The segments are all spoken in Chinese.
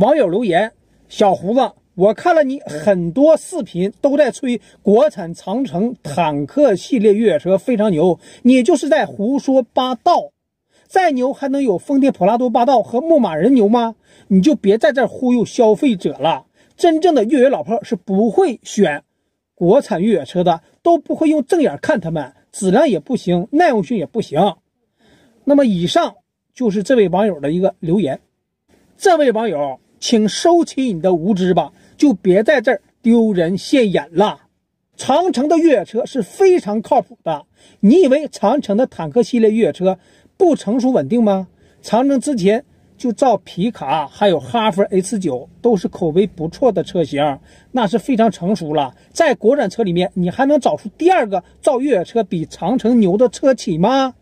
网友留言：小胡子，我看了你很多视频，都在吹国产长城坦克系列越野车非常牛，你就是在胡说八道。再牛还能有丰田普拉多霸道和牧马人牛吗？你就别在这忽悠消费者了。真正的越野老炮是不会选国产越野车的，都不会用正眼看他们，质量也不行，耐用性也不行。那么以上就是这位网友的一个留言，这位网友。请收起你的无知吧，就别在这儿丢人现眼了。长城的越野车是非常靠谱的。你以为长城的坦克系列越野车不成熟稳定吗？长城之前就造皮卡，还有哈弗 H 九，都是口碑不错的车型，那是非常成熟了。在国产车里面，你还能找出第二个造越野车比长城牛的车企吗？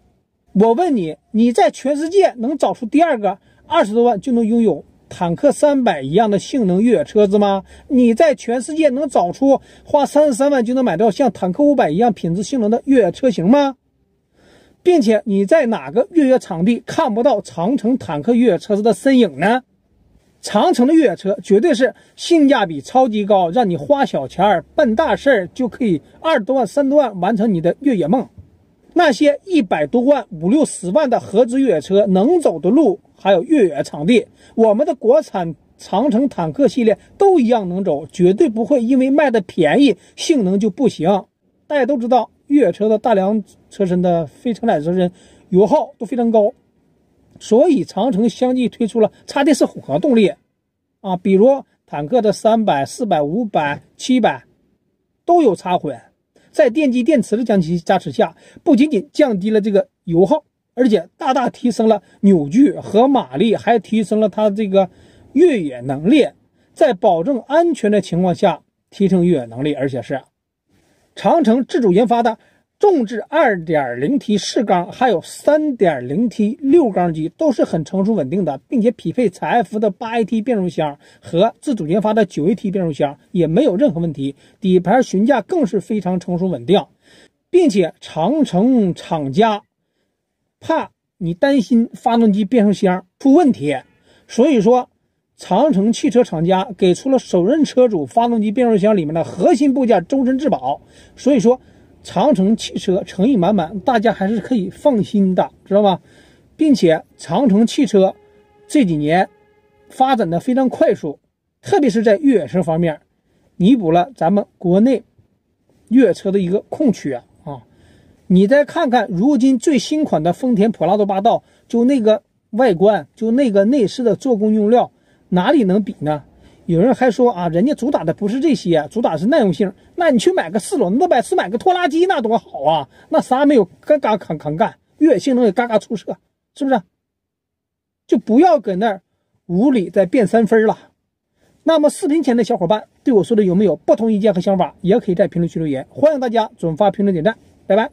我问你，你在全世界能找出第二个二十多万就能拥有？坦克三百一样的性能越野车子吗？你在全世界能找出花三十三万就能买到像坦克五百一样品质性能的越野车型吗？并且你在哪个越野场地看不到长城坦克越野车子的身影呢？长城的越野车绝对是性价比超级高，让你花小钱儿办大事儿，就可以二十多万、三十多万完成你的越野梦。那些一百多万、五六十万的合资越野车能走的路，还有越野场地，我们的国产长城坦克系列都一样能走，绝对不会因为卖的便宜性能就不行。大家都知道，越野车的大梁车身的非承载车身油耗都非常高，所以长城相继推出了插电式混合动力，啊，比如坦克的三百、四百、五百、七百都有插混。在电机、电池的将其加持下，不仅仅降低了这个油耗，而且大大提升了扭矩和马力，还提升了它这个越野能力。在保证安全的情况下，提升越野能力，而且是长城自主研发的。众志 2.0T 四缸，还有 3.0T 六缸机都是很成熟稳定的，并且匹配采埃孚的 8AT 变速箱和自主研发的 9AT 变速箱也没有任何问题。底盘悬架更是非常成熟稳定，并且长城厂家怕你担心发动机变速箱出问题，所以说长城汽车厂家给出了首任车主发动机变速箱里面的核心部件终身质保。所以说。长城汽车诚意满满，大家还是可以放心的，知道吗？并且长城汽车这几年发展的非常快速，特别是在越野车方面，弥补了咱们国内越野车的一个空缺啊啊！你再看看如今最新款的丰田普拉多霸道，就那个外观，就那个内饰的做工用料，哪里能比呢？有人还说啊，人家主打的不是这些，主打是耐用性。那你去买个四轮子呗，是买个拖拉机那多好啊，那啥没有嘎嘎扛扛干，越野性能也嘎嘎出色，是不是？就不要搁那儿无理再辩三分了。那么视频前的小伙伴对我说的有没有不同意见和想法，也可以在评论区留言。欢迎大家转发、评论、点赞，拜拜。